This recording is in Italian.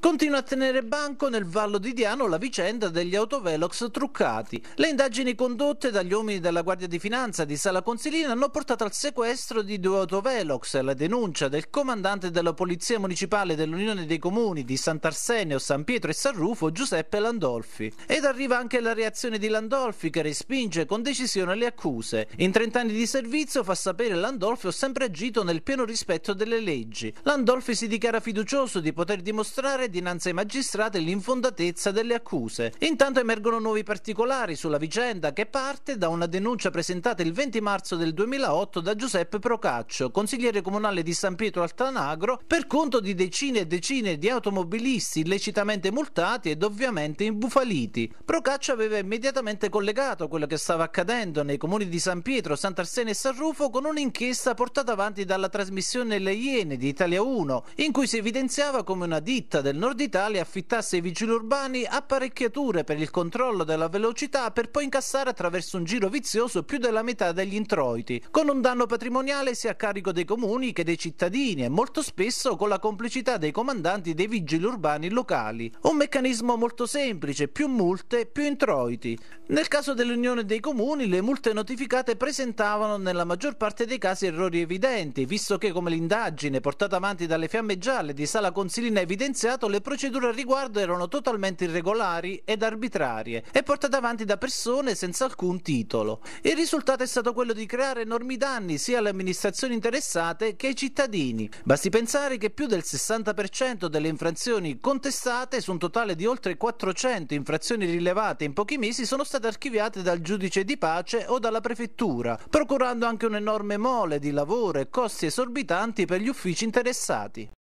Continua a tenere banco nel Vallo di Diano la vicenda degli autovelox truccati. Le indagini condotte dagli uomini della Guardia di Finanza di Sala Consilina hanno portato al sequestro di due autovelox e alla denuncia del comandante della Polizia Municipale dell'Unione dei Comuni di Sant'Arsenio, San Pietro e San Rufo, Giuseppe Landolfi. Ed arriva anche la reazione di Landolfi che respinge con decisione le accuse. In 30 anni di servizio, fa sapere Landolfi, ho sempre agito nel pieno rispetto delle leggi. Landolfi si dichiara fiducioso di poter dimostrare dichiarare dinanzi ai magistrati l'infondatezza delle accuse. Intanto emergono nuovi particolari sulla vicenda che parte da una denuncia presentata il 20 marzo del 2008 da Giuseppe Procaccio, consigliere comunale di San Pietro Altanagro, per conto di decine e decine di automobilisti illecitamente multati ed ovviamente imbufaliti. Procaccio aveva immediatamente collegato quello che stava accadendo nei comuni di San Pietro, Sant'Arsene e San Rufo con un'inchiesta portata avanti dalla trasmissione Le Iene di Italia 1, in cui si evidenziava come una ditta del del nord Italia affittasse ai vigili urbani apparecchiature per il controllo della velocità per poi incassare attraverso un giro vizioso più della metà degli introiti, con un danno patrimoniale sia a carico dei comuni che dei cittadini e molto spesso con la complicità dei comandanti dei vigili urbani locali. Un meccanismo molto semplice, più multe, più introiti. Nel caso dell'Unione dei Comuni le multe notificate presentavano nella maggior parte dei casi errori evidenti, visto che come l'indagine portata avanti dalle fiamme gialle di Sala Consilina evidenziata risultato le procedure al riguardo erano totalmente irregolari ed arbitrarie e portate avanti da persone senza alcun titolo. Il risultato è stato quello di creare enormi danni sia alle amministrazioni interessate che ai cittadini. Basti pensare che più del 60% delle infrazioni contestate su un totale di oltre 400 infrazioni rilevate in pochi mesi sono state archiviate dal giudice di pace o dalla prefettura, procurando anche un'enorme mole di lavoro e costi esorbitanti per gli uffici interessati.